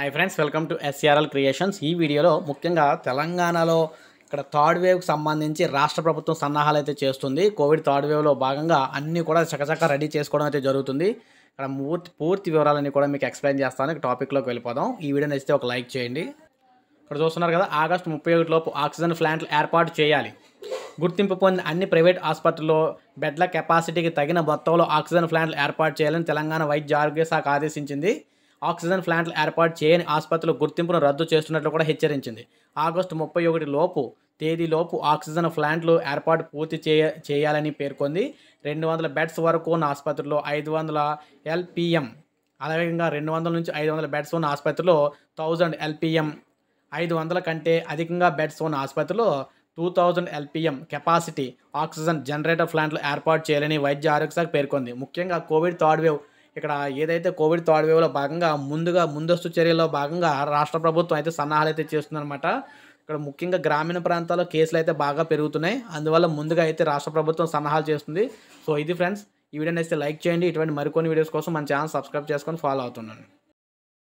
hi friends welcome to SRL creations ఈ వీడియోలో ముఖ్యంగా తెలంగాణలో ఇక్కడ థర్డ్ వేవ్కి సంబంధించి రాష్ట్ర ప్రభుత్వం సన్నాహాలు అయితే చేస్తుంది కోవిడ్ థర్డ్ వేవ్లో భాగంగా అన్నీ కూడా చక్కచక్క రెడీ చేసుకోవడం అయితే జరుగుతుంది ఇక్కడ పూర్తి పూర్తి వివరాలన్నీ కూడా మీకు ఎక్స్ప్లెయిన్ చేస్తాను టాపిక్లోకి వెళ్ళిపోదాం ఈ వీడియో నచ్చితే ఒక లైక్ చేయండి ఇక్కడ చూస్తున్నారు కదా ఆగస్టు ముప్పై లోపు ఆక్సిజన్ ప్లాంట్లు ఏర్పాటు చేయాలి గుర్తింపు పొందిన అన్ని ప్రైవేట్ ఆసుపత్రుల్లో బెడ్ల కెపాసిటీకి తగిన మొత్తంలో ఆక్సిజన్ ప్లాంట్లు ఏర్పాటు చేయాలని తెలంగాణ వైద్య ఆరోగ్య శాఖ ఆదేశించింది ఆక్సిజన్ ప్లాంట్లు ఏర్పాటు చేయని ఆసుపత్రుల గుర్తింపును రద్దు చేస్తున్నట్లు కూడా హెచ్చరించింది ఆగస్టు ముప్పై ఒకటి లోపు తేదీలోపు ఆక్సిజన్ ప్లాంట్లు ఏర్పాటు పూర్తి చేయ చేయాలని పేర్కొంది రెండు వందల బెడ్స్ వరకు ఉన్న ఆసుపత్రిలో ఐదు వందల ఎల్పిఎం అదేవిధంగా రెండు వందల నుంచి ఐదు వందల బెడ్స్ ఉన్న ఆసుపత్రిలో థౌజండ్ ఎల్పిఎం ఐదు వందల కంటే అధికంగా బెడ్స్ ఉన్న ఆసుపత్రిలో two thousand LPM capacity oxygen generator ప్లాంట్లు ఏర్పాటు చేయాలని వైద్య ఆరోగ్య శాఖ పేర్కొంది ముఖ్యంగా కోవిడ్ థర్డ్ వేవ్ ఇక్కడ ఏదైతే కోవిడ్ థర్డ్ వేవ్లో భాగంగా ముందుగా ముందస్తు చర్యల్లో భాగంగా రాష్ట్ర ప్రభుత్వం అయితే సన్నాహాలు అయితే చేస్తుందన్నమాట ఇక్కడ ముఖ్యంగా గ్రామీణ ప్రాంతాల్లో కేసులు అయితే బాగా పెరుగుతున్నాయి అందువల్ల ముందుగా అయితే రాష్ట్ర ప్రభుత్వం సన్నాహాలు చేస్తుంది సో ఇది ఫ్రెండ్స్ ఈ వీడియోని అయితే లైక్ చేయండి ఇటువంటి మరికొన్ని వీడియోస్ కోసం మన ఛానల్ సబ్స్క్రైబ్ చేసుకొని ఫాలో అవుతున్నాను